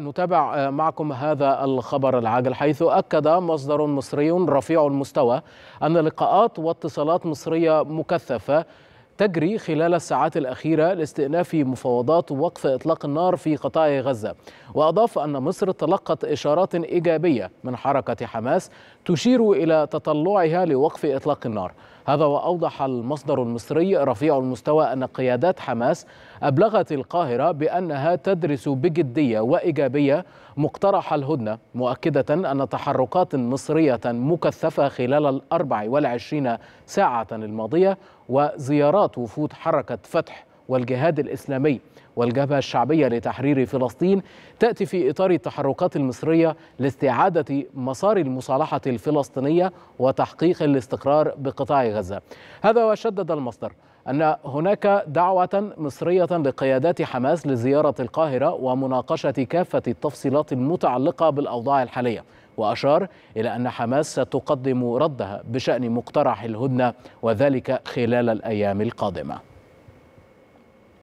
نتابع آه، معكم هذا الخبر العاجل حيث أكد مصدر مصري رفيع المستوى أن لقاءات واتصالات مصرية مكثفة تجري خلال الساعات الأخيرة لاستئناف مفاوضات وقف إطلاق النار في قطاع غزة وأضاف أن مصر تلقت إشارات إيجابية من حركة حماس تشير إلى تطلعها لوقف إطلاق النار هذا وأوضح المصدر المصري رفيع المستوى أن قيادات حماس أبلغت القاهرة بأنها تدرس بجدية وإيجابية مقترح الهدنة مؤكدة أن تحركات مصرية مكثفة خلال الأربع والعشرين ساعة الماضية وزيارات وفود حركة فتح والجهاد الإسلامي والجبهة الشعبية لتحرير فلسطين تأتي في إطار التحركات المصرية لاستعادة مسار المصالحة الفلسطينية وتحقيق الاستقرار بقطاع غزة هذا وشدد المصدر أن هناك دعوة مصرية لقيادات حماس لزيارة القاهرة ومناقشة كافة التفصيلات المتعلقة بالأوضاع الحالية وأشار إلى أن حماس ستقدم ردها بشأن مقترح الهدنة وذلك خلال الأيام القادمة